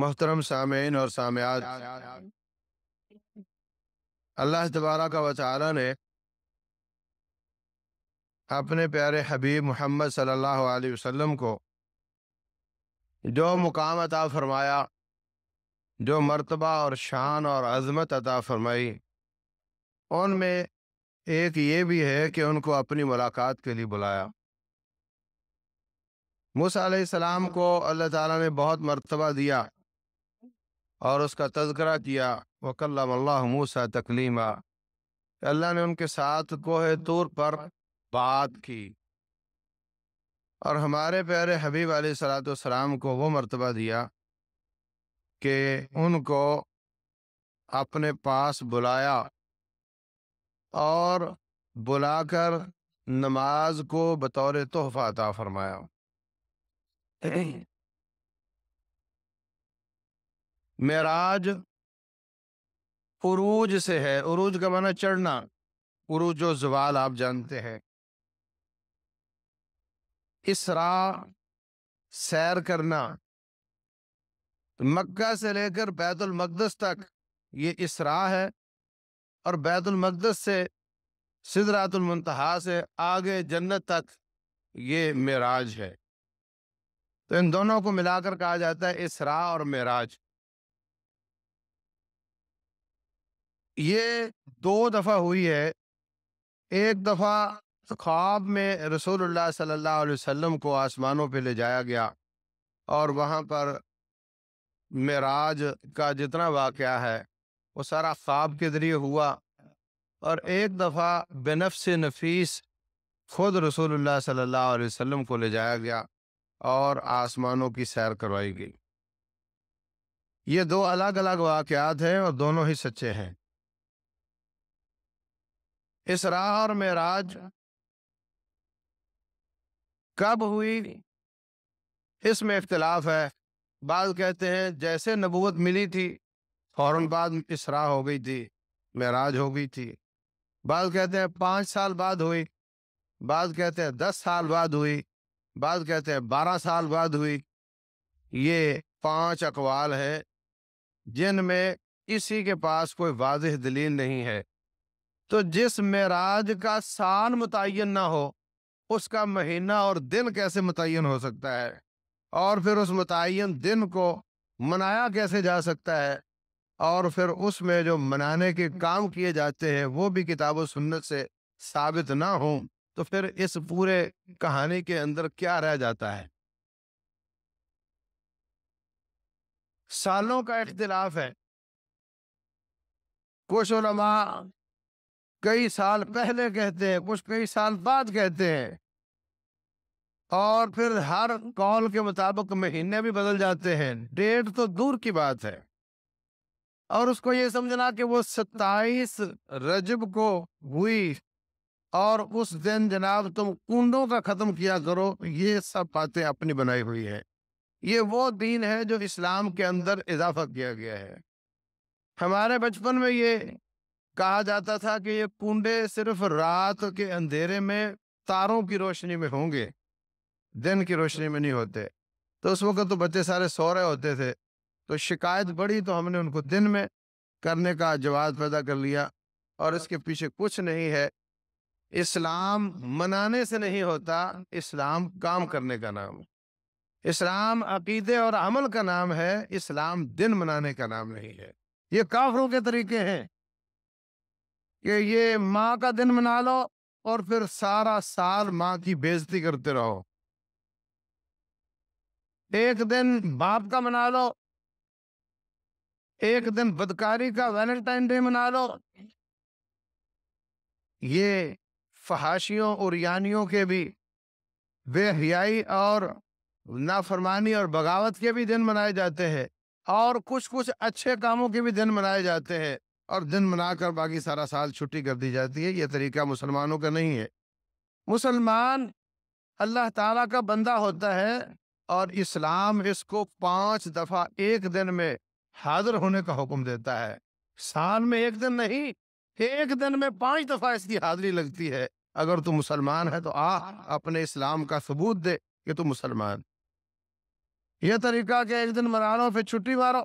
محترم سامعین اور سامعات اللہ تبارہ کا وطالہ نے اپنے پیارے حبیب محمد صلی اللہ علیہ وسلم کو جو مقام عطا فرمایا جو مرتبہ اور شان اور عظمت عطا فرمائی ان میں ایک یہ بھی ہے کہ ان کو اپنی ملاقات کے لیے بلایا موسیٰ علیہ السلام کو اللہ تعالیٰ نے بہت مرتبہ دیا اور اس کا تذکرہ کیا وکلم اللہ موسا تکلیمہ اللہ نے ان کے ساتھ کوہ طور پر بات کی اور ہمارے پیارے حبیب علیہ صلاۃ السلام کو وہ مرتبہ دیا کہ ان کو اپنے پاس بلایا اور بلا کر نماز کو بطور تحفہ عطا فرمایا معراج عروج سے ہے عروج کا معنی چڑھنا عروج و زوال آپ جانتے ہیں اسرا سیر کرنا مکہ سے لے کر بیت المقدس تک یہ اسرا ہے اور بیت المقدس سے سدرات المنتہا سے آگے جنت تک یہ معراج ہے تو ان دونوں کو ملا کر کہا جاتا ہے اسرا اور معراج یہ دو دفعہ ہوئی ہے ایک دفعہ خواب میں رسول اللہ صلی اللہ علیہ وسلم کو آسمانوں پہ لے جایا گیا اور وہاں پر معراج کا جتنا واقعہ ہے وہ سارا خواب کے ذریعے ہوا اور ایک دفعہ بے نفس نفیس خود رسول اللہ صلی اللہ علیہ وسلم کو لے جایا گیا اور آسمانوں کی سیر کروائی گئی یہ دو الگ الگ واقعات ہیں اور دونوں ہی سچے ہیں اسرا اور معراج کب ہوئی اس میں اختلاف ہے بعض کہتے ہیں جیسے نبوت ملی تھی فوراً بعد اسرا ہو گئی تھی معراج ہو گئی تھی بعض کہتے ہیں پانچ سال بعد ہوئی بعض کہتے ہیں دس سال بعد ہوئی بعض کہتے ہیں بارہ سال بعد ہوئی یہ پانچ اقوال ہیں جن میں اسی کے پاس کوئی واضح دلیل نہیں ہے تو جس معراج کا سال متعین نہ ہو اس کا مہینہ اور دن کیسے متعین ہو سکتا ہے اور پھر اس متعین دن کو منایا کیسے جا سکتا ہے اور پھر اس میں جو منانے کے کام کیے جاتے ہیں وہ بھی کتاب و سنت سے ثابت نہ ہوں تو پھر اس پورے کہانی کے اندر کیا رہ جاتا ہے سالوں کا اختلاف ہے کچھ علماء کئی سال پہلے کہتے ہیں کچھ کئی سال بعد کہتے ہیں اور پھر ہر کال کے مطابق مہینے بھی بدل جاتے ہیں ڈیٹ تو دور کی بات ہے اور اس کو یہ سمجھنا کہ وہ ستائیس رجب کو ہوئی اور اس دن جناب تم کنڈوں کا ختم کیا کرو یہ سب باتیں اپنی بنائی ہوئی ہیں یہ وہ دین ہے جو اسلام کے اندر اضافہ کیا گیا ہے ہمارے بچپن میں یہ کہا جاتا تھا کہ یہ کنڈے صرف رات کے اندھیرے میں تاروں کی روشنی میں ہوں گے دن کی روشنی میں نہیں ہوتے تو اس وقت تو بچے سارے سو رہے ہوتے تھے تو شکایت بڑی تو ہم نے ان کو دن میں کرنے کا جواز پیدا کر لیا اور اس کے پیچھے کچھ نہیں ہے اسلام منانے سے نہیں ہوتا اسلام کام کرنے کا نام اسلام عقیدے اور عمل کا نام ہے اسلام دن منانے کا نام نہیں ہے یہ کافروں کے طریقے ہیں کہ یہ ماں کا دن منا لو اور پھر سارا سال ماں کی بےزتی کرتے رہو ایک دن باپ کا منا لو ایک دن بدکاری کا ویلنٹائن ڈے منا لو یہ فحاشیوں اور یانیوں کے بھی بے حیائی اور نافرمانی اور بغاوت کے بھی دن منائے جاتے ہیں اور کچھ کچھ اچھے کاموں کے بھی دن منائے جاتے ہیں اور دن منا کر باقی سارا سال چھٹی کر دی جاتی ہے یہ طریقہ مسلمانوں کا نہیں ہے مسلمان اللہ تعالیٰ کا بندہ ہوتا ہے اور اسلام اس کو پانچ دفعہ ایک دن میں حاضر ہونے کا حکم دیتا ہے سال میں ایک دن نہیں ایک دن میں پانچ دفعہ اس کی حاضری لگتی ہے اگر تو مسلمان ہے تو آ اپنے اسلام کا ثبوت دے کہ تو مسلمان یہ طریقہ کہ ایک دن منا لو پھر چھٹی مارو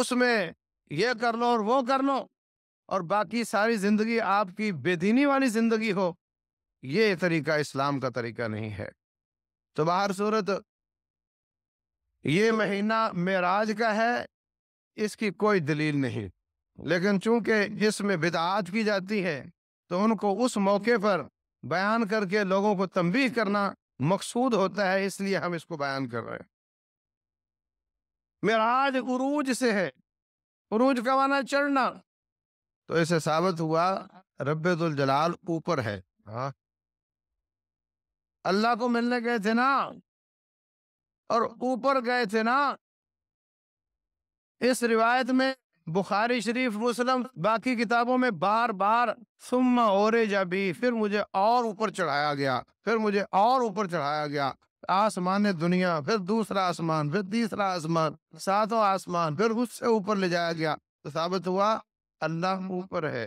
اس میں یہ کر لو اور وہ کر لو اور باقی ساری زندگی آپ کی بے دینی والی زندگی ہو یہ طریقہ اسلام کا طریقہ نہیں ہے تو باہر صورت یہ مہینہ معراج کا ہے اس کی کوئی دلیل نہیں لیکن چونکہ جس میں بدعات کی جاتی ہے تو ان کو اس موقع پر بیان کر کے لوگوں کو تنبیہ کرنا مقصود ہوتا ہے اس لیے ہم اس کو بیان کر رہے ہیں معراج عروج سے ہے عروج کا معنی چڑھنا تو اسے ثابت ہوا رب الجلال اوپر ہے ہاں۔ اللہ کو ملنے گئے تھے نا اور اوپر گئے تھے نا اس روایت میں بخاری شریف مسلم باقی کتابوں میں بار بار ثم اور جبی پھر مجھے اور اوپر چڑھایا گیا پھر مجھے اور اوپر چڑھایا گیا آسمان دنیا پھر دوسرا آسمان پھر تیسرا آسمان ساتوں آسمان پھر اس سے اوپر لے جایا گیا تو ثابت ہوا اللہ اوپر ہے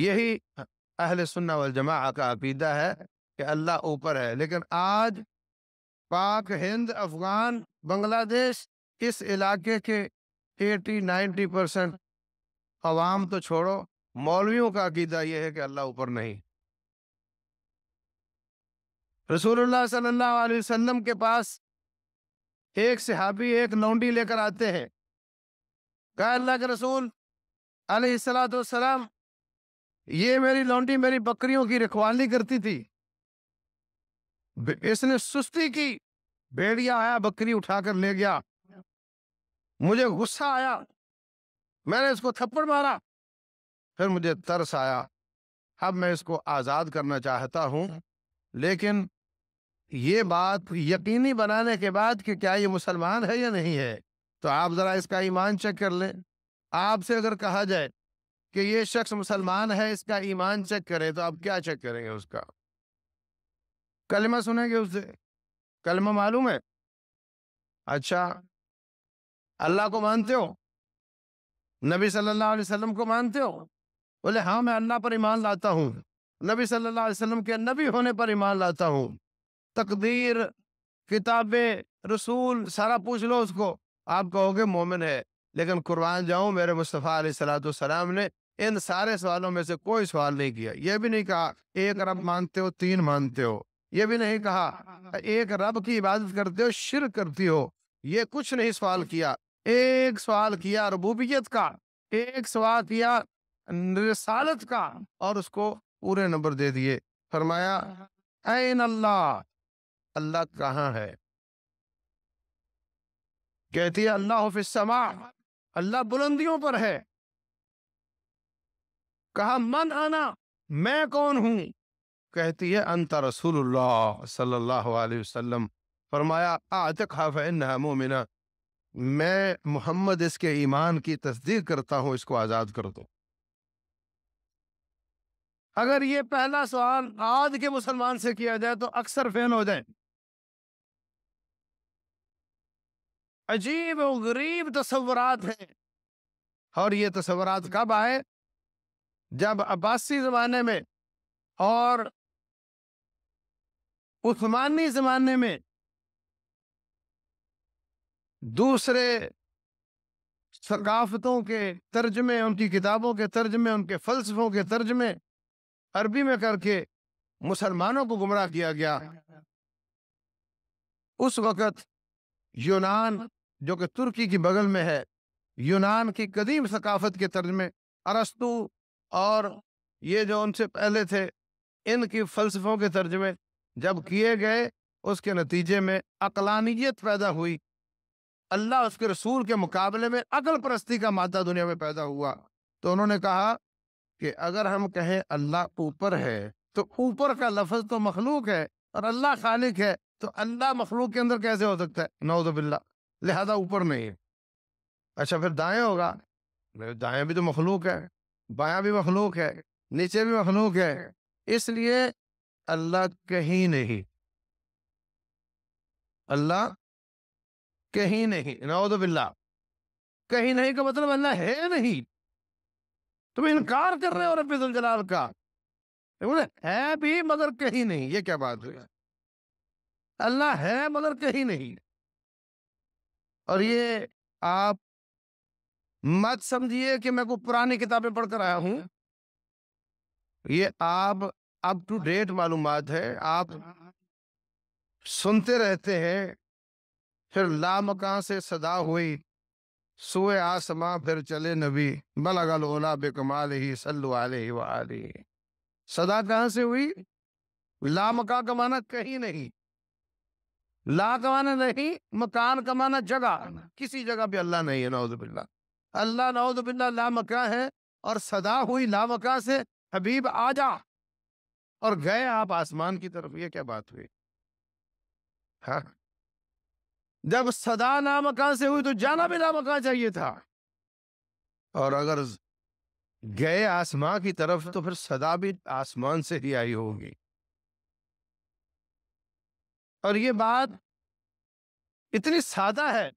یہی اہل سنہ والجماع کا عقیدہ ہے کہ اللہ اوپر ہے لیکن آج پاک ہند افغان بنگلہ دیش اس علاقے کے ایٹی نائنٹی پرسنٹ عوام تو چھوڑو مولویوں کا عقیدہ یہ ہے کہ اللہ اوپر نہیں رسول اللہ صلی اللہ علیہ وسلم کے پاس ایک صحابی ایک لونڈی لے کر آتے ہیں کہا اللہ کے رسول علیہ والسلام یہ میری لونڈی میری بکریوں کی رکھوالی کرتی تھی اس نے سستی کی بیڑیا آیا بکری اٹھا کر لے گیا مجھے غصہ آیا میں نے اس کو تھپڑ مارا پھر مجھے ترس آیا اب میں اس کو آزاد کرنا چاہتا ہوں لیکن یہ بات یقینی بنانے کے بعد کہ کیا یہ مسلمان ہے یا نہیں ہے تو آپ ذرا اس کا ایمان چیک کر لیں آپ سے اگر کہا جائے کہ یہ شخص مسلمان ہے اس کا ایمان چیک کرے تو آپ کیا چیک کریں گے اس کا کلمہ سنیں گے اسے کلمہ معلوم ہے اچھا اللہ کو مانتے ہو نبی صلی اللہ علیہ وسلم کو مانتے ہو بولے ہاں میں اللہ پر ایمان لاتا ہوں نبی صلی اللہ علیہ وسلم کے نبی ہونے پر ایمان لاتا ہوں تقدیر کتابیں رسول سارا پوچھ لو اس کو آپ کہو گے مومن ہے لیکن قربان جاؤں میرے مصطفیٰ علیہ السلاۃ والسلام نے ان سارے سوالوں میں سے کوئی سوال نہیں کیا یہ بھی نہیں کہا ایک رب مانتے ہو تین مانتے ہو یہ بھی نہیں کہا ایک رب کی عبادت کرتے ہو شر کرتی ہو یہ کچھ نہیں سوال کیا ایک سوال کیا ربوبیت کا ایک سوال کیا رسالت کا اور اس کو پورے نمبر دے دیے فرمایا این اللہ اللہ کہاں ہے کہتی ہے اللہ فی السماع اللہ بلندیوں پر ہے کہا من آنا میں کون ہوں کہتی ہے انت رسول اللہ صلی اللہ علیہ وسلم فرمایا آتک حاف مومنہ میں محمد اس کے ایمان کی تصدیق کرتا ہوں اس کو آزاد کر دو اگر یہ پہلا سوال آج کے مسلمان سے کیا جائے تو اکثر فین ہو جائیں عجیب و غریب تصورات ہیں اور یہ تصورات کب آئے جب عباسی زمانے میں اور عثمانی زمانے میں دوسرے ثقافتوں کے ترجمے ان کی کتابوں کے ترجمے ان کے فلسفوں کے ترجمے عربی میں کر کے مسلمانوں کو گمراہ کیا گیا اس وقت یونان جو کہ ترکی کی بغل میں ہے یونان کی قدیم ثقافت کے ترجمے ارستو اور یہ جو ان سے پہلے تھے ان کی فلسفوں کے ترجمے جب کیے گئے اس کے نتیجے میں اقلانیت پیدا ہوئی اللہ اس کے رسول کے مقابلے میں عقل پرستی کا مادہ دنیا میں پیدا ہوا تو انہوں نے کہا کہ اگر ہم کہیں اللہ اوپر ہے تو اوپر کا لفظ تو مخلوق ہے اور اللہ خالق ہے تو اللہ مخلوق کے اندر کیسے ہو سکتا ہے نعوذ باللہ لہذا اوپر ہے اچھا پھر دائیں ہوگا دائیں بھی تو مخلوق ہے بایاں بھی مخلوق ہے نیچے بھی مخلوق ہے اس لیے اللہ کہیں نہیں اللہ کہیں نہیں نعوذ باللہ کہیں نہیں کا مطلب اللہ ہے نہیں تم انکار کر رہے ہو رب الجلال کا ہے بھی مگر کہیں نہیں یہ کیا بات ہوئی اللہ ہے مگر کہیں نہیں اور یہ آپ مت سمجھیے کہ میں کوئی پرانی کتابیں پڑھ کر آیا ہوں اچھا۔ یہ آپ اپ ٹو ڈیٹ معلومات ہے آپ ہاں، ہاں، ہاں۔ سنتے رہتے ہیں پھر لا مکان سے صدا ہوئی سوئے آسماں پھر چلے نبی بلغ گلولا بے کمال ہی صلو علیہ وآلہ صدا کہاں سے ہوئی مکان کا معنی کہیں نہیں لا کمانا نہیں مکان کمانا جگہ کسی جگہ بھی اللہ نہیں ہے نعوذ باللہ اللہ نعوذ باللہ لا مکان ہے اور صدا ہوئی لا مکان سے حبیب آ جا اور گئے آپ آسمان کی طرف یہ کیا بات ہوئی ہاں جب لا مکان سے ہوئی تو جانا بھی لا مکان چاہیے تھا اور اگر گئے آسمان کی طرف تو پھر صدا بھی آسمان سے ہی آئی ہوگی اور یہ بات اتنی سادہ ہے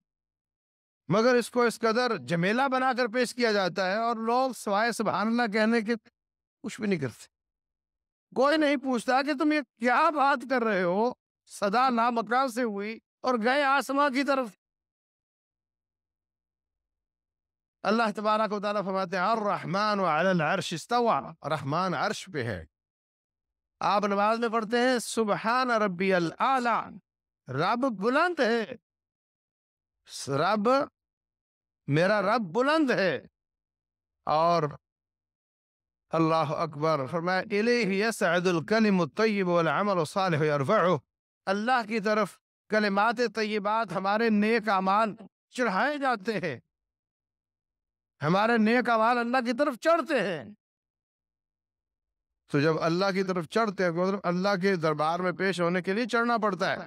مگر اس کو اس قدر جمیلہ بنا کر پیش کیا جاتا ہے اور لوگ سوائے سبحان اللہ کہنے کے کچھ بھی نہیں کرتے کوئی نہیں پوچھتا کہ تم یہ کیا بات کر رہے ہو صدا نامکان سے ہوئی اور گئے آسمان کی طرف اللہ تعالیٰ فرماتے ہیں اور رحمان و عالین عرشت رحمان عرش پہ ہے آپ نماز میں پڑھتے ہیں سبحان ربی العلی رب بلند ہے رب میرا رب بلند ہے اور اللہ اکبر فرمائے الیہ یسعد الکلم الطیب والعمل صالح یرفعو اللہ کی طرف کلمات طیبات ہمارے نیک اعمال چڑھائے جاتے ہیں ہمارے نیک اعمال اللہ کی طرف چڑھتے ہیں تو جب اللہ کی طرف چڑھتے ہیں مطلب اللہ کے دربار میں پیش ہونے کے لیے چڑھنا پڑتا ہے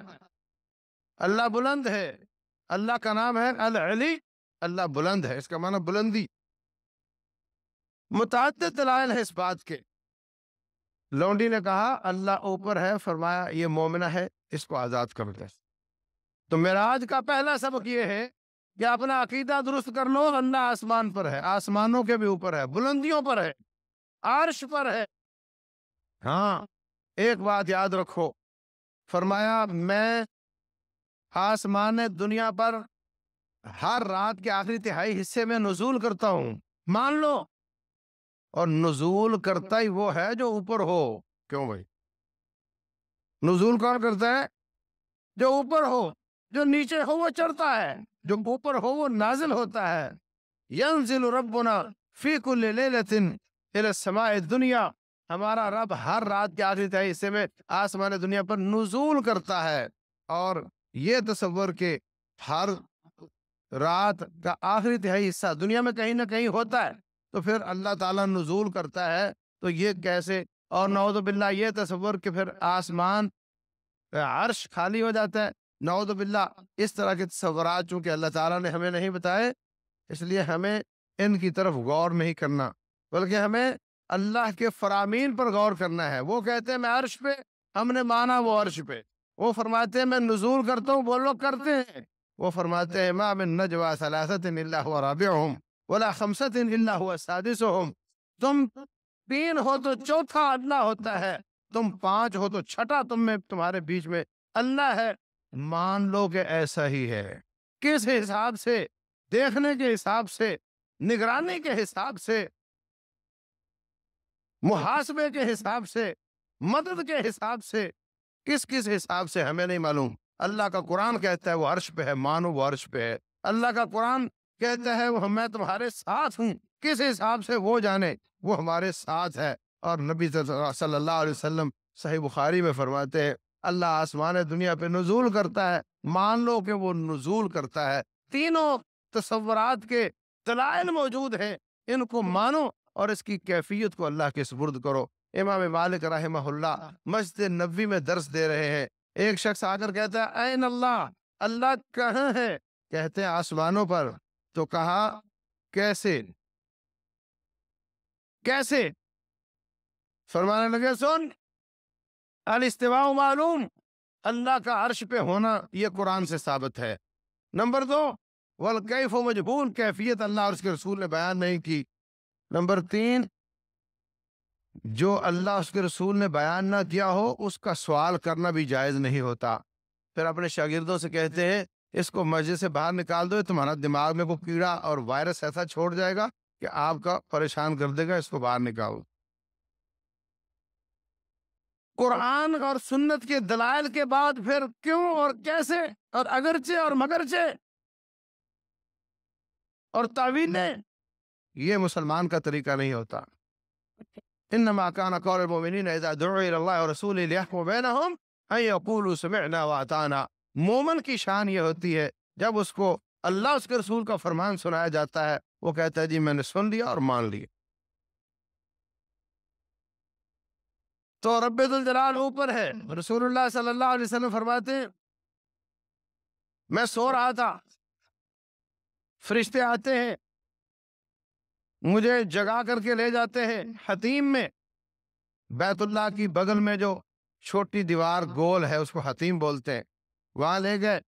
اللہ بلند ہے اللہ کا نام ہے العلی اللہ بلند ہے اس کا معنی بلندی متعدد دلائل ہے اس بات کے لونڈی نے کہا اللہ اوپر ہے فرمایا یہ مومنہ ہے اس کو آزاد کر دیں تو معراج کا پہلا سبق یہ ہے کہ اپنا عقیدہ درست کر لو اللہ آسمان پر ہے آسمانوں کے بھی اوپر ہے بلندیوں پر ہے عرش پر ہے ہاں ایک بات یاد رکھو فرمایا میں آسمان دنیا پر ہر رات کے آخری تہائی حصے میں نزول کرتا ہوں مان لو اور نزول کرتا ہی وہ ہے جو اوپر ہو کیوں بھائی نزول کون کرتا ہے جو اوپر ہو جو نیچے ہو وہ چڑھتا ہے جو اوپر ہو وہ نازل ہوتا ہے ینزل ربنا فی السماء الدنیا ہمارا رب ہر رات کے آخری تہائی حصے میں آسمان دنیا پر نزول کرتا ہے اور یہ تصور کہ ہر رات کا آخری تہائی حصہ دنیا میں کہیں نہ کہیں ہوتا ہے تو پھر اللہ تعالیٰ نزول کرتا ہے تو یہ کیسے اور نعوذ باللہ یہ تصور کہ پھر آسمان عرش خالی ہو جاتا ہے نعوذ باللہ اس طرح کے تصورات چونکہ اللہ تعالیٰ نے ہمیں نہیں بتائے اس لیے ہمیں ان کی طرف غور نہیں کرنا بلکہ ہمیں اللہ کے فرامین پر غور کرنا ہے وہ کہتے ہیں میں عرش پہ ہم نے مانا وہ عرش پہ وہ فرماتے ہیں میں نزول کرتا ہوں وہ لوگ کرتے ہیں وہ فرماتے ہیں تم تین ہو تو چوتھا اللہ ہوتا ہے تم پانچ ہو تو چھٹا تم میں تمہارے بیچ میں اللہ ہے مان لو کہ ایسا ہی ہے کس حساب سے دیکھنے کے حساب سے نگرانی کے حساب سے محاسبے کے حساب سے مدد کے حساب سے کس کس حساب سے ہمیں نہیں معلوم اللہ کا قرآن کہتا ہے وہ عرش پہ ہے مانو وہ عرش پہ ہے اللہ کا قرآن کہتا ہے وہ میں تمہارے ساتھ ہوں کس حساب سے وہ جانے وہ ہمارے ساتھ ہے اور نبی صلی اللہ علیہ وسلم صحیح بخاری میں فرماتے ہیں اللہ آسمان دنیا پہ نزول کرتا ہے مان لو کہ وہ نزول کرتا ہے تینوں تصورات کے دلائل موجود ہیں ان کو مانو اور اس کی کیفیت کو اللہ کے سبرد کرو امام مالک رحمہ اللہ ہاں۔ مجد نبی میں درس دے رہے ہیں ایک شخص آ کر کہتا ہے این اللہ اللہ کہاں ہے کہتے ہیں آسمانوں پر تو کہا کیسے کیسے فرمانے لگے سن الاستواء معلوم اللہ کا عرش پہ ہونا یہ قرآن سے ثابت ہے نمبر دو والکیف و مجبون کیفیت اللہ اور اس کے رسول نے بیان نہیں کی نمبر تین جو اللہ اس کے رسول نے بیان نہ کیا ہو اس کا سوال کرنا بھی جائز نہیں ہوتا پھر اپنے شاگردوں سے کہتے ہیں اس کو مسجد سے باہر نکال دو تمہارا دماغ میں کوئی کیڑا اور وائرس ایسا چھوڑ جائے گا کہ آپ کا پریشان کر دے گا اس کو باہر نکالو قرآن اور سنت کے دلائل کے بعد پھر کیوں اور کیسے اور اگرچہ اور مگرچہ اور تعویلیں یہ مسلمان کا طریقہ نہیں ہوتا انما كان قول المؤمنين اذا دعوا الى الله ورسوله ليحكم بينهم ان يقولوا سمعنا واطعنا مومن کی شان یہ ہوتی ہے جب اس کو اللہ اس کے رسول کا فرمان سنایا جاتا ہے وہ کہتا ہے جی میں نے سن لیا اور مان لیا تو رب الجلال اوپر ہے رسول اللہ صلی اللہ علیہ وسلم فرماتے ہیں میں سو رہا تھا فرشتے آتے ہیں مجھے جگا کر کے لے جاتے ہیں حتیم میں بیت اللہ کی بغل میں جو چھوٹی دیوار گول ہے اس کو حتیم بولتے ہیں وہاں لے گئے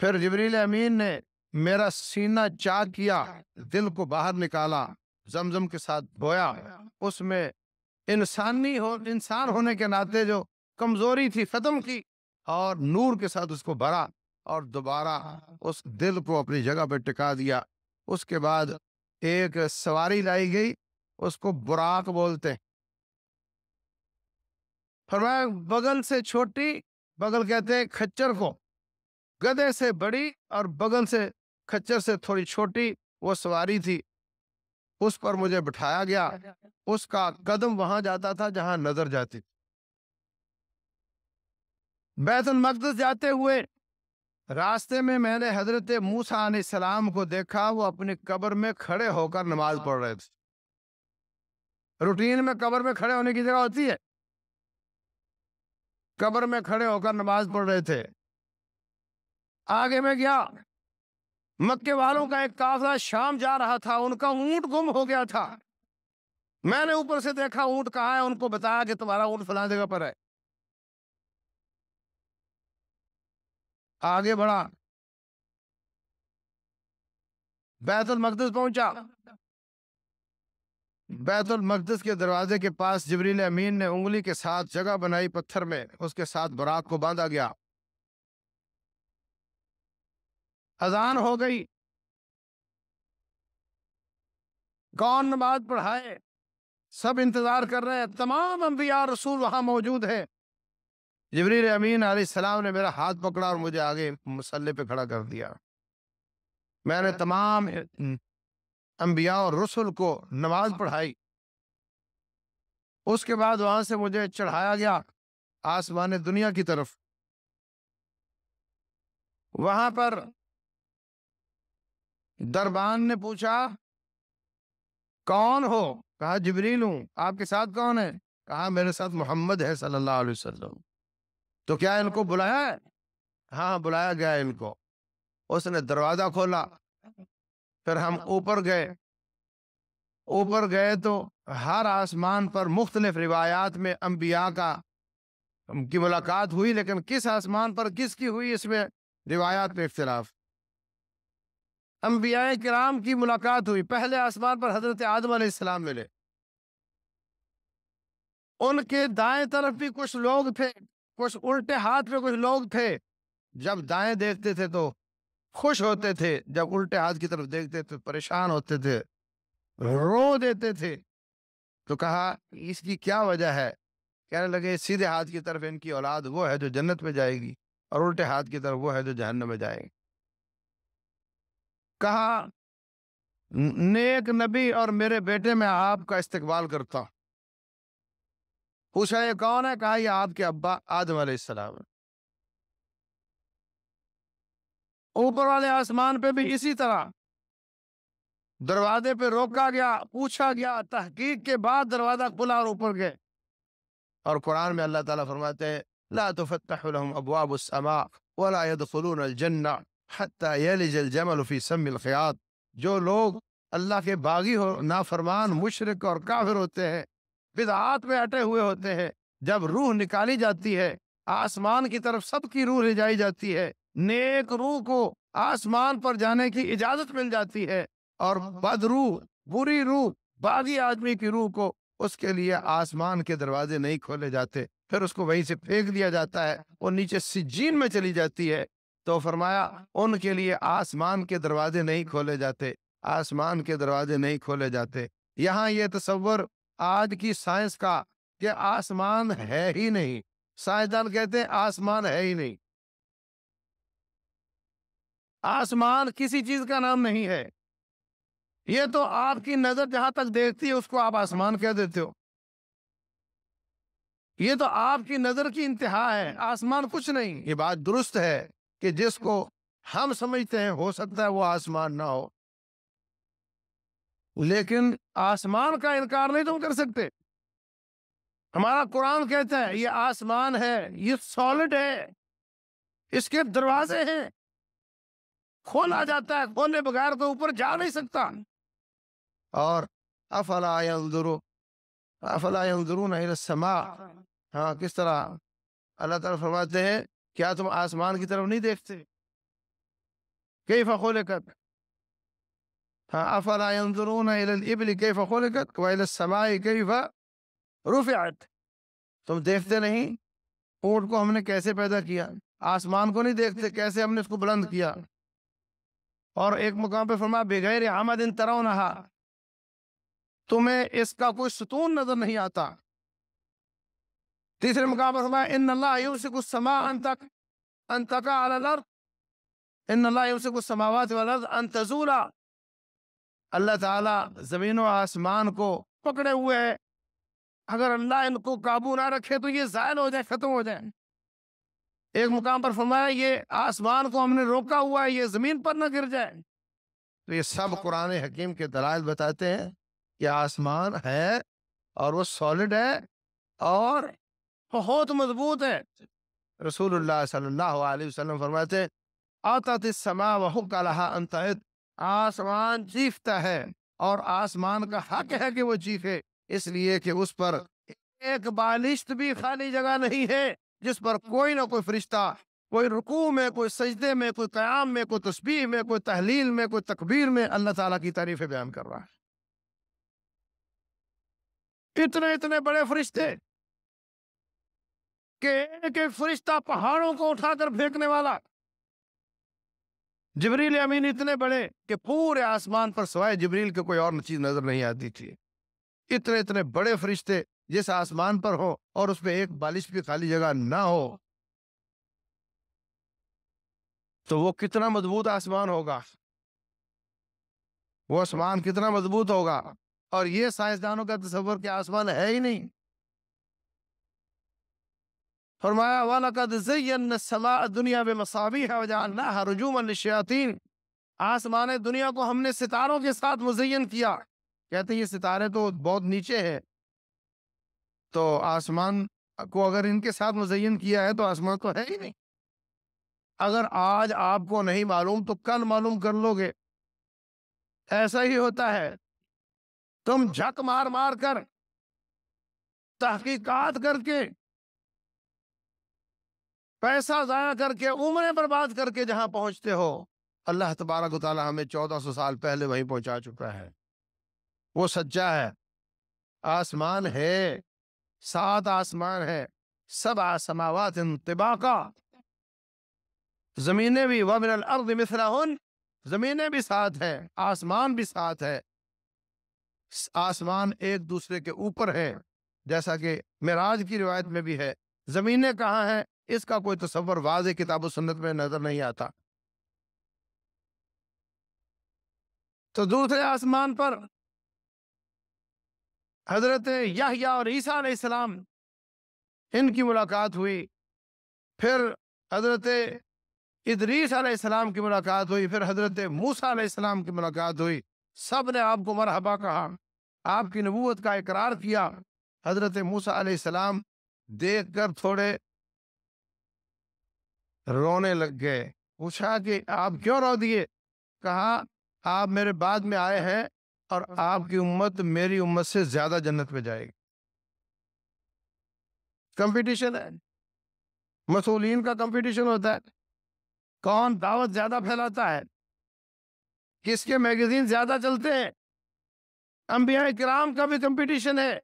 پھر جبریل امین نے میرا سینہ چاک کیا دل کو باہر نکالا زمزم کے ساتھ بویا اس میں انسانی ہو انسان ہونے کے ناطے جو کمزوری تھی ختم کی اور نور کے ساتھ اس کو بھرا اور دوبارہ اس دل کو اپنی جگہ پہ ٹکا دیا اس کے بعد ایک سواری لائی گئی اس کو براک بولتے فرمایا بغل سے چھوٹی بغل کہتے ہیں کھچر کو گدے سے بڑی اور بغل سے کھچر سے تھوڑی چھوٹی وہ سواری تھی اس پر مجھے بٹھایا گیا اس کا قدم وہاں جاتا تھا جہاں نظر جاتی بیت المقدس جاتے ہوئے راستے میں میں نے حضرت موسا علیہ السلام کو دیکھا وہ اپنی قبر میں کھڑے ہو کر نماز پڑھ رہے تھے روٹین میں قبر میں کھڑے ہونے کی جگہ ہوتی ہے قبر میں کھڑے ہو کر نماز پڑھ رہے تھے آگے میں گیا مکے والوں کا ایک کافلا شام جا رہا تھا ان کا اونٹ گم ہو گیا تھا میں نے اوپر سے دیکھا اونٹ کہا ہے ان کو بتایا کہ تمہارا اونٹ فلاں جگہ پر ہے آگے بڑھا بیت المقدس پہنچا بیت المقدس کے دروازے کے پاس جبریل امین نے انگلی کے ساتھ جگہ بنائی پتھر میں اس کے ساتھ برات کو باندھا گیا اذان ہو گئی کون نماز پڑھائے سب انتظار کر رہے ہیں تمام انبیاء رسول وہاں موجود ہیں جبریل امین علیہ السلام نے میرا ہاتھ پکڑا اور مجھے آگے مسلح پہ کھڑا کر دیا میں نے اچھا۔ تمام انبیاء اور رسول کو نماز ہاں۔ پڑھائی اس کے بعد وہاں سے مجھے چڑھایا گیا آسمان دنیا کی طرف وہاں پر دربان نے پوچھا کون ہو کہا جبریل ہوں آپ کے ساتھ کون ہے کہا میرے ساتھ محمد ہے صلی اللہ علیہ وسلم تو کیا ان کو بلایا ہے ہاں بلایا گیا ان کو اس نے دروازہ کھولا پھر ہم اوپر گئے اوپر گئے تو ہر آسمان پر مختلف روایات میں انبیاء کا کی ملاقات ہوئی لیکن کس آسمان پر کس کی ہوئی اس میں روایات میں اختلاف انبیاء کرام کی ملاقات ہوئی پہلے آسمان پر حضرت آدم علیہ السلام ملے ان کے دائیں طرف بھی کچھ لوگ تھے کچھ الٹے ہاتھ پہ کچھ لوگ تھے جب دائیں دیکھتے تھے تو خوش ہوتے تھے جب الٹے ہاتھ کی طرف دیکھتے تھے پریشان ہوتے تھے رو دیتے تھے تو کہا اس کی کیا وجہ ہے کہنے لگے سیدھے ہاتھ کی طرف ان کی اولاد وہ ہے جو جنت میں جائے گی اور الٹے ہاتھ کی طرف وہ ہے جو جہنم میں جائے گی کہا نیک نبی اور میرے بیٹے میں آپ کا استقبال کرتا ہوں پوچھا یہ کون ہے کہا یہ آپ کے ابا آدم علیہ السلام اوپر والے آسمان پہ بھی اسی طرح دروازے پہ روکا گیا پوچھا گیا تحقیق کے بعد دروازہ کھلا اور اوپر گئے اور قرآن میں اللہ تعالیٰ فرماتے ہیں لا تفتح لهم ابواب السماء ولا يدخلون الجمل سم جو لوگ اللہ کے باغی ہو نافرمان مشرق اور کافر ہوتے ہیں بدعات میں اٹے ہوئے ہوتے ہیں جب روح نکالی جاتی ہے آسمان کی طرف سب کی روح لے جائی جاتی ہے نیک روح کو آسمان پر جانے کی اجازت مل جاتی ہے اور بد روح بری روح باغی آدمی کی روح کو اس کے لیے آسمان کے دروازے نہیں کھولے جاتے پھر اس کو وہیں سے پھینک دیا جاتا ہے وہ نیچے سجین میں چلی جاتی ہے تو فرمایا ان کے لیے آسمان کے دروازے نہیں کھولے جاتے آسمان کے دروازے نہیں کھولے جاتے یہاں یہ تصور آج کی سائنس کا کہ آسمان ہے ہی نہیں کہتے ہیں آسمان ہے ہی نہیں آسمان کسی چیز کا نام نہیں ہے یہ تو آپ کی نظر جہاں تک دیکھتی ہے اس کو آپ آسمان کہہ دیتے ہو یہ تو آپ کی نظر کی انتہا ہے آسمان کچھ نہیں یہ بات درست ہے کہ جس کو ہم سمجھتے ہیں ہو سکتا ہے وہ آسمان نہ ہو لیکن آسمان کا انکار نہیں تم کر سکتے ہمارا قرآن کہتا ہے یہ آسمان ہے یہ سالڈ ہے اس کے دروازے ہیں کھولا جاتا ہے کھولنے بغیر اوپر جا نہیں سکتا اور افلا افلا ینظرون الى السماء ہاں کس طرح اللہ تعالیٰ فرماتے ہیں کیا تم آسمان کی طرف نہیں دیکھتے کیف خلقت ينظرون كيف خلقت السماء کیف رفعت تم دیکھتے نہیں اونٹ کو ہم نے کیسے پیدا کیا آسمان کو نہیں دیکھتے کیسے ہم نے اس کو بلند کیا اور ایک مقام پہ فرمایا بغیر آمد ان ترون تمہیں اس کا کوئی ستون نظر نہیں آتا تیسرے مقام پہ فرمایا ان اللہ سے کچھ سما ان ان اللہ سے کچھ سماوات اللہ تعالیٰ زمین و آسمان کو پکڑے ہوئے اگر اللہ ان کو قابو نہ رکھے تو یہ ہو ہو ختم ایک مقام پر فرمایا یہ آسمان کو ہم نے روکا ہوا ہے یہ زمین پر نہ گر جائے تو یہ سب قرآن حکیم کے دلائل بتاتے ہیں کہ آسمان ہے اور وہ سالڈ ہے اور بہت مضبوط ہے رسول اللہ صلی اللہ علیہ وسلم فرماتے عورتم و انتہت آسمان جیفتا ہے اور آسمان کا حق ہے کہ وہ جیفے اس لیے کہ اس پر ایک بالشت بھی خالی جگہ نہیں ہے جس پر کوئی نہ کوئی فرشتہ کوئی رکوع میں کوئی سجدے میں کوئی قیام میں کوئی تسبیح میں کوئی تحلیل میں کوئی تکبیر میں اللہ تعالیٰ کی تعریف بیان کر رہا ہے اتنے اتنے بڑے فرشتے کہ ایک فرشتہ پہاڑوں کو اٹھا کر پھینکنے والا جبریل امین اتنے بڑے کہ پورے آسمان پر سوائے جبریل کے کوئی اور چیز نظر نہیں آتی تھی اتنے اتنے بڑے فرشتے جس آسمان پر ہو اور اس میں ایک بالش بھی خالی جگہ نہ ہو تو وہ کتنا مضبوط آسمان ہوگا وہ آسمان کتنا مضبوط ہوگا اور یہ سائنسدانوں کا تصور کہ آسمان ہے ہی نہیں فرمایا وَلَقَدْ زَيَّنَّ السَّمَاءَ دُنْيَا بِمَصَابِحَ وَجَعَلْنَاهَا رُجُومًا لِشْيَاطِينَ آسمان دنیا کو ہم نے ستاروں کے ساتھ مزین کیا کہتے ہیں یہ ستارے تو بہت نیچے ہیں تو آسمان کو اگر ان کے ساتھ مزین کیا ہے تو آسمان تو ہے ہی نہیں اگر آج آپ کو نہیں معلوم تو کل معلوم کر لوگے ایسا ہی ہوتا ہے تم جھک مار مار کر تحقیقات کر کے پیسہ ضائع کر کے عمرے پر بات کر کے جہاں پہنچتے ہو اللہ تبارک و تعالیٰ ہمیں چودہ سو سال پہلے وہیں پہنچا چکا ہے وہ سچا ہے آسمان ہے سات آسمان ہے سب آسماوات تبا کا زمینیں بھی ومن الارض مثلہن زمینیں بھی ساتھ ہے آسمان بھی ساتھ ہے آسمان ایک دوسرے کے اوپر ہے جیسا کہ میراج کی روایت میں بھی ہے زمینیں کہاں ہیں اس کا کوئی تصور واضح کتاب و سنت میں نظر نہیں آتا تو دوسرے آسمان پر حضرت اور عیسیٰ علیہ السلام ان کی ملاقات ہوئی پھر حضرت ادریس علیہ السلام کی ملاقات ہوئی پھر حضرت موسیٰ علیہ السلام کی ملاقات ہوئی سب نے آپ کو مرحبا کہا آپ کی نبوت کا اقرار کیا حضرت موسیٰ علیہ السلام دیکھ کر تھوڑے رونے لگ گئے پوچھا کہ آپ کیوں رو دیے کہا آپ میرے بعد میں آئے ہیں اور آپ کی امت میری امت سے زیادہ جنت پہ جائے گی کمپٹیشن ہے مسئولین کا کمپٹیشن ہوتا ہے کون دعوت زیادہ پھیلاتا ہے کس کے میگزین زیادہ چلتے ہیں انبیاء کرام کا بھی کمپٹیشن ہے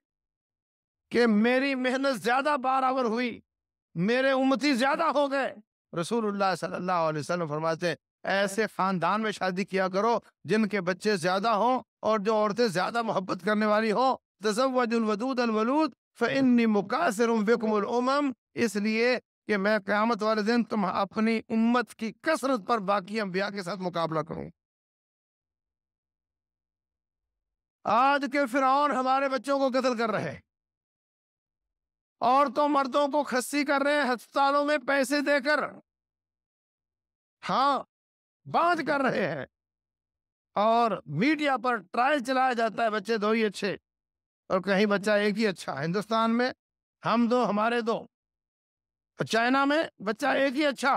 کہ میری محنت زیادہ بار آور ہوئی میرے امتی زیادہ ہو گئے رسول اللہ صلی اللہ علیہ وسلم فرماتے ہیں ہاں۔ ایسے خاندان میں شادی کیا کرو جن کے بچے زیادہ ہوں اور جو عورتیں زیادہ محبت کرنے والی تزوج الودود الولود ہاں۔ الامم اس لیے کہ میں قیامت والے دن تم اپنی امت کی کثرت پر باقی انبیاء کے ساتھ مقابلہ کروں آج کے فرعون ہمارے بچوں کو قتل کر رہے ہیں عورتوں مردوں کو کھسی کر رہے ہیں ہسپتالوں میں پیسے دے کر ہاں بات کر رہے ہیں اور میڈیا پر ٹرائل چلایا جاتا ہے بچے دو ہی اچھے اور کہیں بچہ ایک ہی اچھا ہندوستان میں ہم دو ہمارے دو اور چائنا میں بچہ ایک ہی اچھا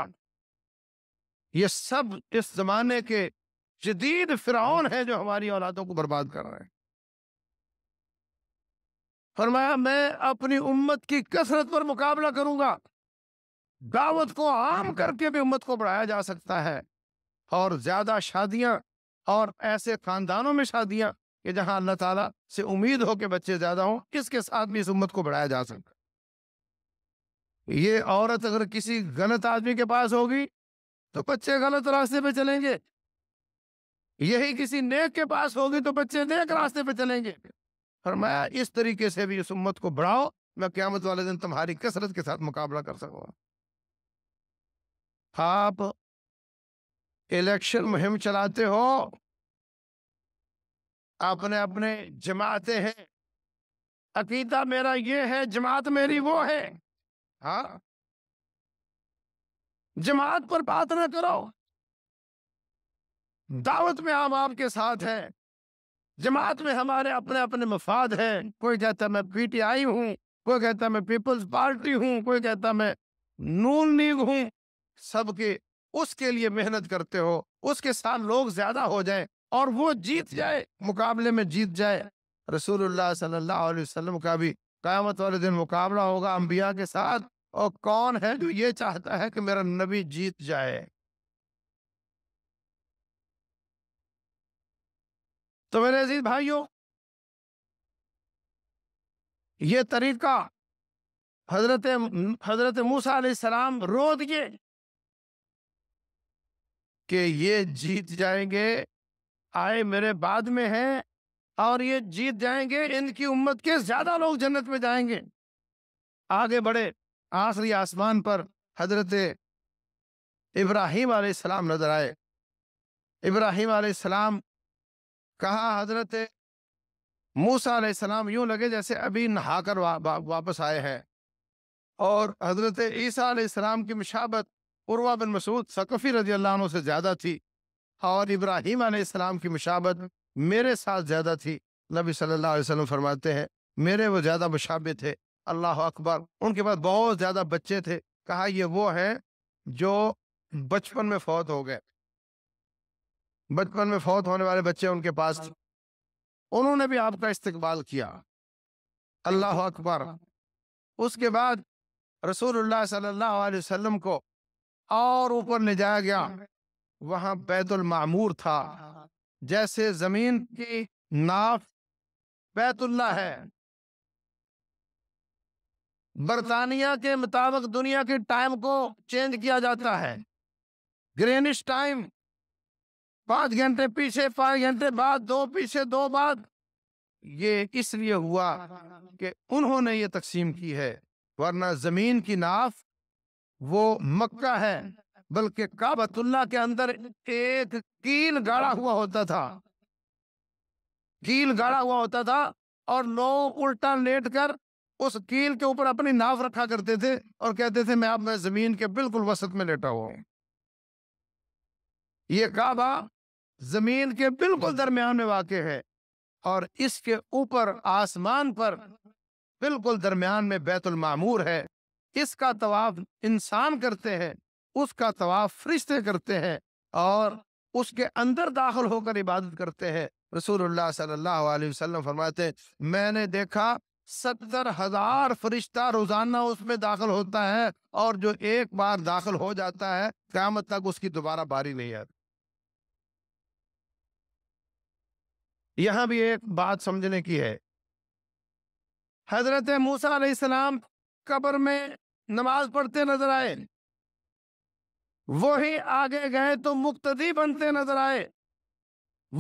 یہ سب اس زمانے کے جدید فرعون ہیں جو ہماری اولادوں کو برباد کر رہے ہیں فرمایا میں اپنی امت کی کثرت پر مقابلہ کروں گا دعوت کو عام کر کے بھی امت کو بڑھایا جا سکتا ہے اور زیادہ شادیاں اور ایسے خاندانوں میں شادیاں کہ جہاں اللہ تعالیٰ سے امید ہو کہ بچے زیادہ ہوں اس کے ساتھ بھی اس امت کو بڑھایا جا سکتا یہ عورت اگر کسی غلط آدمی کے پاس ہوگی تو بچے غلط راستے پہ چلیں گے یہی کسی نیک کے پاس ہوگی تو بچے نیک راستے پہ چلیں گے فرمایا اس طریقے سے بھی اس امت کو بڑھاؤ میں قیامت والے دن تمہاری کثرت کے ساتھ مقابلہ کر سکوں چلاتے ہو اپنے اپنے جماعتیں ہیں عقیدہ میرا یہ ہے جماعت میری وہ ہے ہاں جماعت پر بات نہ کرو دعوت میں آپ آپ کے ساتھ ہیں جماعت میں ہمارے اپنے اپنے مفاد ہیں کوئی کہتا میں پی ٹی آئی ہوں کوئی کہتا میں پیپلز پارٹی ہوں کوئی کہتا میں نون لیگ ہوں سب کے کے اس لیے محنت کرتے ہو اس کے ساتھ لوگ زیادہ ہو جائیں اور وہ جیت جائے مقابلے میں جیت جائے رسول اللہ صلی اللہ علیہ وسلم کا بھی قیامت والے دن مقابلہ ہوگا انبیاء کے ساتھ اور کون ہے جو یہ چاہتا ہے کہ میرا نبی جیت جائے تو میرے عزیز بھائیو یہ طریقہ حضرت حضرت موسیٰ علیہ السلام رو دیے کہ یہ جیت جائیں گے آئے میرے بعد میں ہیں اور یہ جیت جائیں گے ان کی امت کے زیادہ لوگ جنت میں جائیں گے آگے بڑھے آخری آسمان پر حضرت ابراہیم علیہ السلام نظر آئے ابراہیم علیہ السلام کہا حضرت موسیٰ علیہ السلام یوں لگے جیسے ابھی نہا کر واپس آئے ہیں اور حضرت عیسیٰ علیہ السلام کی مشابت عروہ بن مسعود ثقفی رضی اللہ عنہ سے زیادہ تھی اور ابراہیم علیہ السلام کی مشابت میرے ساتھ زیادہ تھی نبی صلی اللہ علیہ وسلم فرماتے ہیں میرے وہ زیادہ مشابہ تھے اللہ اکبر ان کے بعد بہت زیادہ بچے تھے کہا یہ وہ ہے جو بچپن میں فوت ہو گئے بچپن میں فوت ہونے والے بچے ان کے پاس تھے انہوں نے بھی آپ کا استقبال کیا اللہ اکبر اس کے بعد رسول اللہ صلی اللہ علیہ وسلم کو اور اوپر لے جایا گیا وہاں بیت المعمور تھا جیسے زمین کی ناف بیت اللہ ہے برطانیہ کے مطابق دنیا کے ٹائم کو چینج کیا جاتا ہے گرینش ٹائم پانچ گھنٹے پیچھے پانچ گھنٹے بعد دو پیچھے دو بعد یہ اس لیے ہوا کہ انہوں نے یہ تقسیم کی ہے ورنہ زمین کی ناف وہ مکہ ہے بلکہ کاب اللہ کے اندر ایک کیل گاڑا ہوا ہوتا تھا کیل گاڑا ہوا ہوتا تھا اور لوگ الٹا لیٹ کر اس کیل کے اوپر اپنی ناف رکھا کرتے تھے اور کہتے تھے میں اب میں زمین کے بالکل وسط میں لیٹا ہوا ہوں یہ کعبہ زمین کے بالکل درمیان میں واقع ہے اور اس کے اوپر آسمان پر بالکل درمیان میں بیت المعمور ہے اس کا طواف انسان کرتے ہیں اس کا طواف فرشتے کرتے ہیں اور اس کے اندر داخل ہو کر عبادت کرتے ہیں رسول اللہ صلی اللہ علیہ وسلم فرماتے ہیں میں نے دیکھا ستر ہزار فرشتہ روزانہ اس میں داخل ہوتا ہے اور جو ایک بار داخل ہو جاتا ہے قیامت تک اس کی دوبارہ باری نہیں آتی یہاں بھی ایک بات سمجھنے کی ہے حضرت موسا علیہ السلام قبر میں نماز پڑھتے نظر آئے وہی آگے گئے تو مقتدی بنتے نظر آئے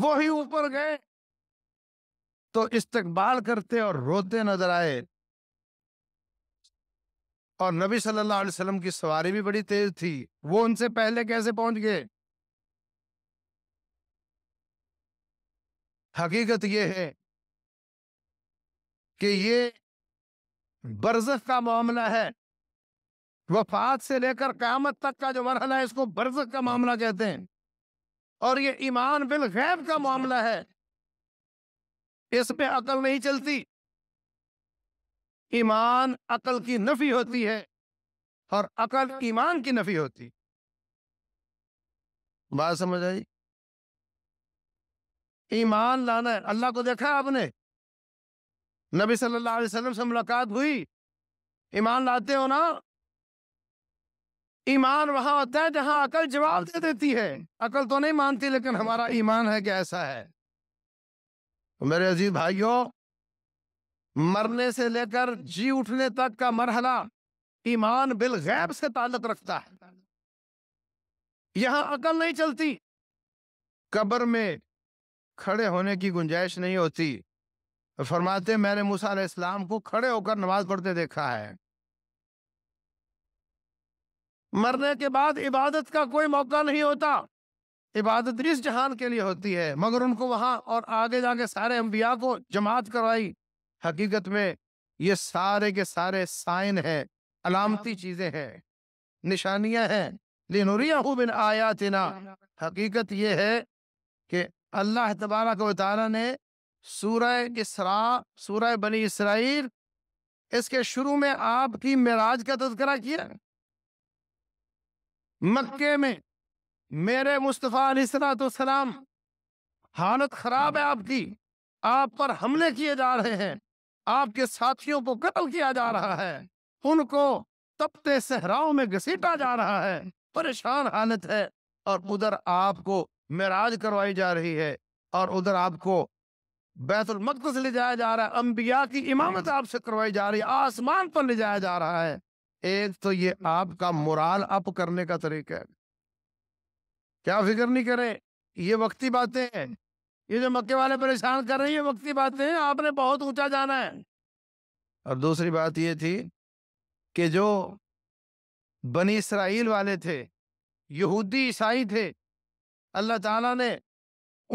وہی اوپر گئے تو استقبال کرتے اور روتے نظر آئے اور نبی صلی اللہ علیہ وسلم کی سواری بھی بڑی تیز تھی وہ ان سے پہلے کیسے پہنچ گئے حقیقت یہ ہے کہ یہ برزخ کا معاملہ ہے وفات سے لے کر قیامت تک کا جو مرحلہ ہے اس کو برزخ کا معاملہ کہتے ہیں اور یہ ایمان بالغیب کا معاملہ ہے اس پہ عقل نہیں چلتی ایمان عقل کی نفی ہوتی ہے اور عقل ایمان کی نفی ہوتی بات سمجھ آئی ایمان لانا ہے اللہ کو دیکھا آپ نے نبی صلی اللہ علیہ وسلم سے ملاقات ہوئی ایمان لاتے ہو نا ایمان وہاں ہوتا ہے جہاں عقل جواب دے دیتی ہے عقل تو نہیں مانتی لیکن ہمارا ایمان ہے کہ ایسا ہے میرے عزیز بھائیو مرنے سے لے کر جی اٹھنے تک کا مرحلہ ایمان بالغیب سے تعلق رکھتا ہے یہاں عقل نہیں چلتی قبر میں کھڑے ہونے کی گنجائش نہیں ہوتی فرماتے ہیں میں نے موسیٰ علیہ السلام کو کھڑے ہو کر نماز پڑھتے دیکھا ہے مرنے کے بعد عبادت کا کوئی موقع نہیں ہوتا عبادت اس جہان کے لیے ہوتی ہے مگر ان کو وہاں اور آگے جا کے سارے انبیاء کو جماعت کروائی حقیقت میں یہ سارے کے سارے سائن ہیں علامتی چیزیں ہیں نشانیاں ہیں لنوریہ بن آیاتنا حقیقت یہ ہے کہ اللہ تبارک تعالیٰ نے سورہ سورہ بنی اسرائیل اس کے شروع میں آپ کی معراج کا تذکرہ کیا میں میرے مصطفیٰ علیہ حالت خراب ہے آپ کی آپ پر حملے کیے جا رہے ہیں آپ کے ساتھیوں کو قتل کیا جا رہا ہے ان کو تپتے صحراؤں میں گسیٹا جا رہا ہے پریشان حالت ہے اور ادھر آپ کو میراج کروائی جا رہی ہے اور ادھر آپ کو بیت المقدس لے جایا جا رہا ہے انبیاء کی امامت آپ سے کروائی جا رہی ہے آسمان پر لے جایا جا رہا ہے ایک تو یہ آپ کا مرال اپ کرنے کا طریقہ ہے کیا فکر نہیں کرے یہ وقتی باتیں ہیں یہ جو مکے والے پریشان کر رہے ہیں یہ وقتی باتیں ہیں آپ نے بہت اونچا جانا ہے اور دوسری بات یہ تھی کہ جو بنی اسرائیل والے تھے یہودی عیسائی تھے اللہ تعالیٰ نے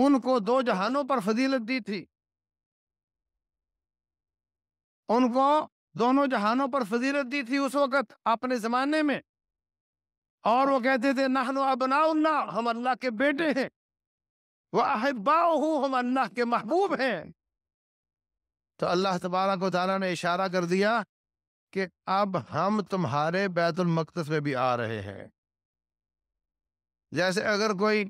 ان کو دو جہانوں پر فضیلت دی تھی ان کو دونوں جہانوں پر فضیلت دی تھی اس وقت اپنے زمانے میں اور وہ کہتے تھے اللہ اللہ ہم کے بیٹے ہیں وہ احبا ہم اللہ کے محبوب ہیں تو اللہ تبارہ کو تعالیٰ نے اشارہ کر دیا کہ اب ہم تمہارے بیت المقدس میں بھی آ رہے ہیں جیسے اگر کوئی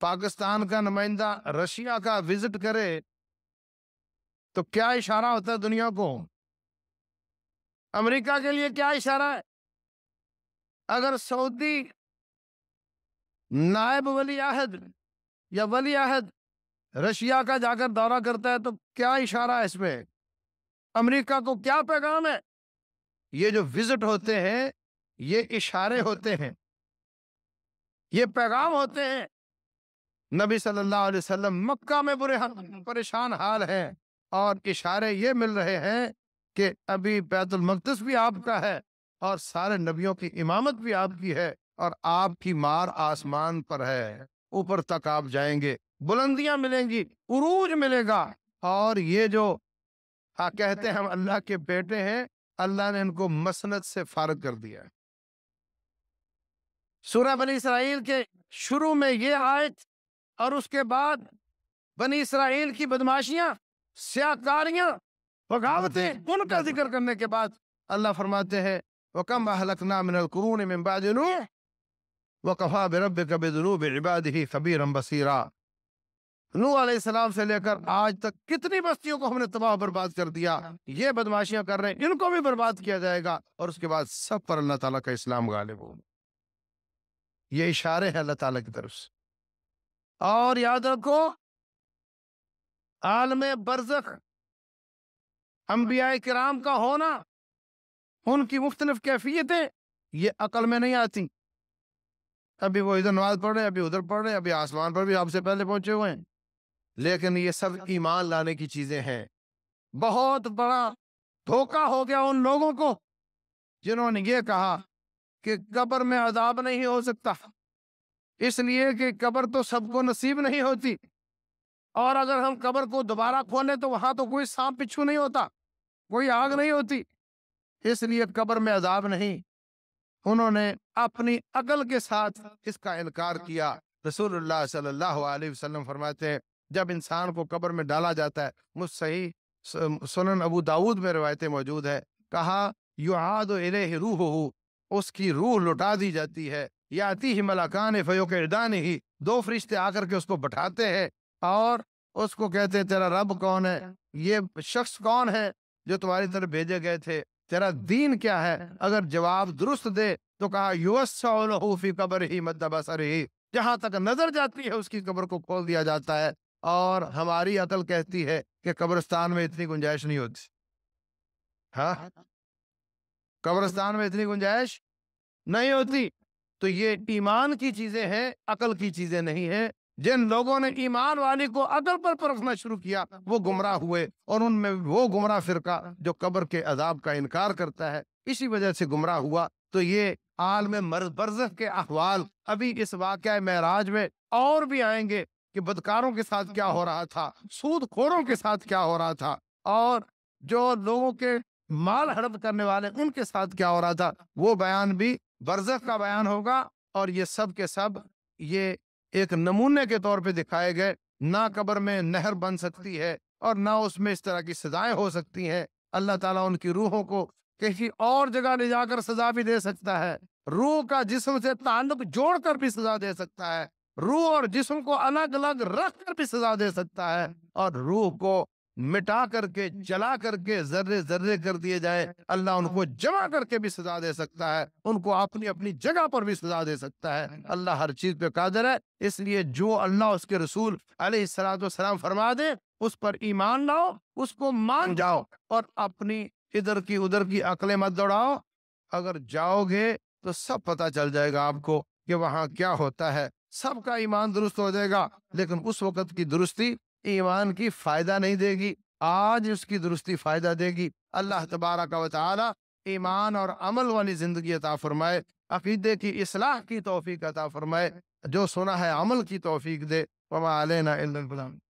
پاکستان کا نمائندہ رشیا کا وزٹ کرے تو کیا اشارہ ہوتا ہے دنیا کو امریکہ کے لیے کیا اشارہ ہے اگر سعودی نائب ولی عہد یا ولی عہد رشیا کا جا کر دورہ کرتا ہے تو کیا اشارہ ہے اس پہ امریکہ کو کیا پیغام ہے یہ جو وزٹ ہوتے ہیں یہ اشارے ہوتے ہیں یہ پیغام ہوتے ہیں نبی صلی اللہ علیہ وسلم مکہ میں برے حال پریشان حال ہیں اور اشارے یہ مل رہے ہیں کہ ابھی بیت المقدس بھی آپ کا ہے اور سارے نبیوں کی امامت بھی آپ کی ہے اور آپ کی مار آسمان پر ہے اوپر تک آپ جائیں گے بلندیاں ملیں گی عروج ملے گا اور یہ جو کہتے ہیں ہم اللہ کے بیٹے ہیں اللہ نے ان کو مسنت سے فارغ کر دیا سورہ بنی اسرائیل کے شروع میں یہ آیت اور اس کے بعد بنی اسرائیل کی بدماشیاں سیاتاریاں بغاوتیں ان کا ذکر کرنے کے بعد اللہ فرماتے ہیں وَكَمْ أَحْلَقْنَا مِنَ الْقُرُونِ مِنْ بَعْدِ لُوحِ وَقَفَا بِرَبِّكَ بِذُنُوبِ عِبَادِهِ خَبِيرًا بَصِيرًا نوح علیہ السلام سے لے کر آج تک کتنی بستیوں کو ہم نے تباہ برباد کر دیا یہ بدماشیاں کر رہے ہیں ان کو بھی برباد کیا جائے گا اور اس کے بعد سب پر اللہ تعالیٰ کا اسلام غالب ہو یہ اشارے ہیں اللہ تعالیٰ کی طرف سے اور یاد رکھو عالم برزخ انبیاء کرام کا ہونا ان کی مختلف کیفیتیں یہ عقل میں نہیں آتی ابھی وہ ادھر نماز پڑھ رہے ہیں ابھی ادھر پڑھ رہے ہیں ابھی آسمان پر بھی آپ سے پہلے پہنچے ہوئے ہیں لیکن یہ سب ایمان لانے کی چیزیں ہیں بہت بڑا دھوکہ ہو گیا ان لوگوں کو جنہوں نے یہ کہا کہ قبر میں عذاب نہیں ہو سکتا اس لیے کہ قبر تو سب کو نصیب نہیں ہوتی اور اگر ہم قبر کو دوبارہ کھولیں تو وہاں تو کوئی سانپ پچھو نہیں ہوتا کوئی آگ نہیں ہوتی اس لیے قبر میں عذاب نہیں انہوں نے اپنی عقل کے ساتھ اس کا انکار کیا رسول اللہ صلی اللہ علیہ وسلم فرماتے ہیں جب انسان کو قبر میں ڈالا جاتا ہے مجھ صحیح سنن ابو داود میں روایتیں موجود ہے کہا یعاد الیہ روح ہو اس کی روح لٹا دی جاتی ہے آتی ہی ملاکان فیوق اردان ہی دو فرشتے آ کر کے اس کو بٹھاتے ہیں اور اس کو کہتے تیرا رب کون ہے یہ شخص کون ہے جو تمہاری طرف بھیجے گئے تھے تیرا دین کیا ہے ہاں۔ اگر جواب درست دے تو کہا یوس فی قبر ہی مدب بسر ہی جہاں تک نظر جاتی ہے اس کی قبر کو کھول دیا جاتا ہے اور ہماری عقل کہتی ہے کہ قبرستان میں اتنی گنجائش نہیں ہوتی ہاں, ہاں۔ قبرستان میں اتنی گنجائش نہیں ہوتی تو یہ ایمان کی چیزیں ہیں عقل کی چیزیں نہیں ہیں جن لوگوں نے ایمان والے کو عقل پر پرکھنا شروع کیا وہ گمراہ ہوئے اور ان میں وہ گمراہ فرقہ جو قبر کے عذاب کا انکار کرتا ہے اسی وجہ سے گمراہ ہوا تو یہ عالم مرض برزخ کے احوال ابھی اس واقعہ معراج میں اور بھی آئیں گے کہ بدکاروں کے ساتھ کیا ہو رہا تھا سود خوروں کے ساتھ کیا ہو رہا تھا اور جو لوگوں کے مال ہڑپ کرنے والے ان کے ساتھ کیا ہو رہا تھا وہ بیان بھی برزخ کا بیان ہوگا اور یہ سب کے سب یہ ایک نمونے کے طور پہ دکھائے گئے نہ قبر میں نہر بن سکتی ہے اور نہ اس میں اس طرح کی سزائیں ہو سکتی ہیں اللہ تعالیٰ ان کی روحوں کو کسی اور جگہ لے جا کر سزا بھی دے سکتا ہے روح کا جسم سے تعلق جوڑ کر بھی سزا دے سکتا ہے روح اور جسم کو الگ الگ رکھ کر بھی سزا دے سکتا ہے اور روح کو مٹا کر کے چلا کر کے ذرے ذرے کر دیے جائے اللہ ان کو جمع کر کے بھی سزا دے سکتا ہے ان کو اپنی اپنی جگہ پر بھی سزا دے سکتا ہے اللہ ہر چیز پہ قادر ہے اس لیے جو اللہ اس کے رسول علیہ السلام فرما دے اس پر ایمان لاؤ اس کو مان جاؤ اور اپنی ادھر کی ادھر کی عقلیں مت دوڑاؤ اگر جاؤ گے تو سب پتا چل جائے گا آپ کو کہ وہاں کیا ہوتا ہے سب کا ایمان درست ہو جائے گا لیکن اس وقت کی درستی ایمان کی فائدہ نہیں دے گی آج اس کی درستی فائدہ دے گی اللہ تبارک کا وطالہ ایمان اور عمل والی زندگی عطا فرمائے عقیدے کی اصلاح کی توفیق عطا فرمائے جو سنا ہے عمل کی توفیق دے وبا علین اللہ